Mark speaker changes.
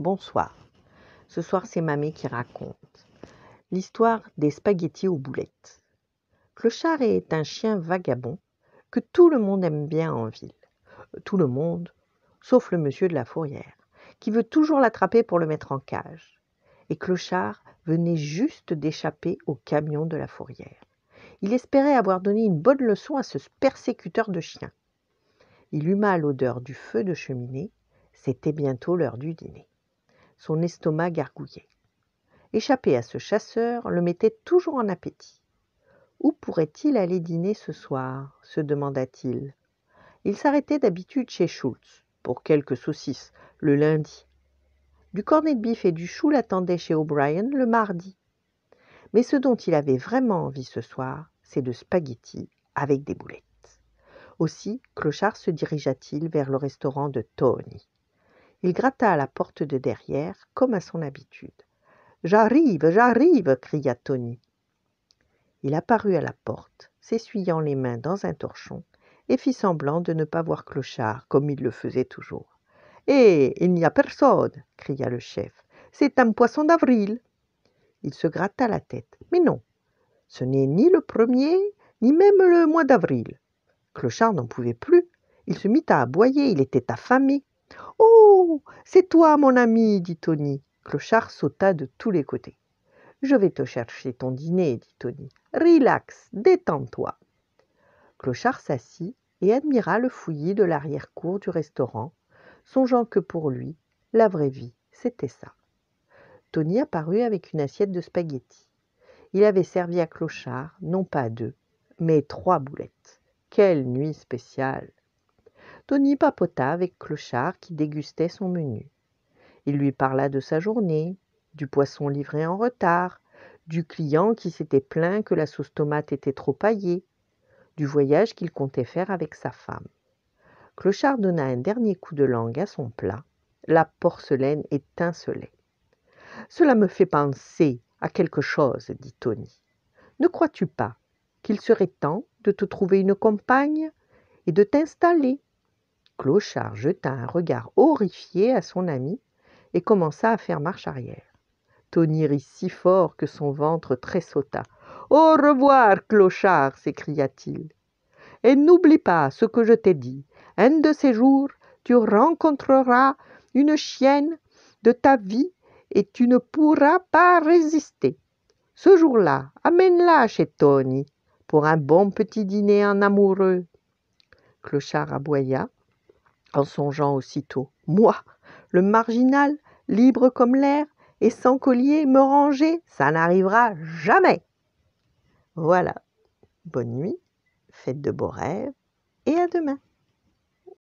Speaker 1: Bonsoir. Ce soir, c'est Mamie qui raconte l'histoire des spaghettis aux boulettes. Clochard est un chien vagabond que tout le monde aime bien en ville. Tout le monde, sauf le monsieur de la fourrière, qui veut toujours l'attraper pour le mettre en cage. Et Clochard venait juste d'échapper au camion de la fourrière. Il espérait avoir donné une bonne leçon à ce persécuteur de chiens. Il huma l'odeur du feu de cheminée. C'était bientôt l'heure du dîner son estomac gargouillait. Échapper à ce chasseur le mettait toujours en appétit. Où pourrait-il aller dîner ce soir se demanda-t-il. Il, s'arrêtait d'habitude chez Schultz pour quelques saucisses le lundi. Du cornet de bif et du chou l'attendaient chez O'Brien le mardi. Mais ce dont il avait vraiment envie ce soir, c'est de spaghettis avec des boulettes. Aussi, Clochard se dirigea-t-il vers le restaurant de Tony. Il gratta à la porte de derrière, comme à son habitude. J'arrive, j'arrive cria Tony. Il apparut à la porte, s'essuyant les mains dans un torchon, et fit semblant de ne pas voir Clochard, comme il le faisait toujours. Eh Il n'y a personne cria le chef. C'est un poisson d'avril Il se gratta la tête. Mais non, ce n'est ni le premier, ni même le mois d'avril. Clochard n'en pouvait plus. Il se mit à aboyer, il était affamé. Oh C'est toi, mon ami dit Tony. Clochard sauta de tous les côtés. Je vais te chercher ton dîner, dit Tony. Relax, détends-toi. Clochard s'assit et admira le fouillis de l'arrière-cour du restaurant, songeant que pour lui, la vraie vie, c'était ça. Tony apparut avec une assiette de spaghettis. Il avait servi à Clochard, non pas deux, mais trois boulettes. Quelle nuit spéciale Tony papota avec Clochard qui dégustait son menu. Il lui parla de sa journée, du poisson livré en retard, du client qui s'était plaint que la sauce tomate était trop paillée, du voyage qu'il comptait faire avec sa femme. Clochard donna un dernier coup de langue à son plat. La porcelaine étincelait. Cela me fait penser à quelque chose, dit Tony. Ne crois-tu pas qu'il serait temps de te trouver une compagne et de t'installer Clochard jeta un regard horrifié à son ami et commença à faire marche arrière. Tony rit si fort que son ventre tressauta. Au revoir, Clochard s'écria-t-il. Et n'oublie pas ce que je t'ai dit. Un de ces jours, tu rencontreras une chienne de ta vie et tu ne pourras pas résister. Ce jour-là, amène-la chez Tony pour un bon petit dîner en amoureux. Clochard aboya en songeant aussitôt. Moi, le marginal, libre comme l'air, et sans collier, me ranger, ça n'arrivera jamais. Voilà. Bonne nuit, faites de beaux rêves, et à demain.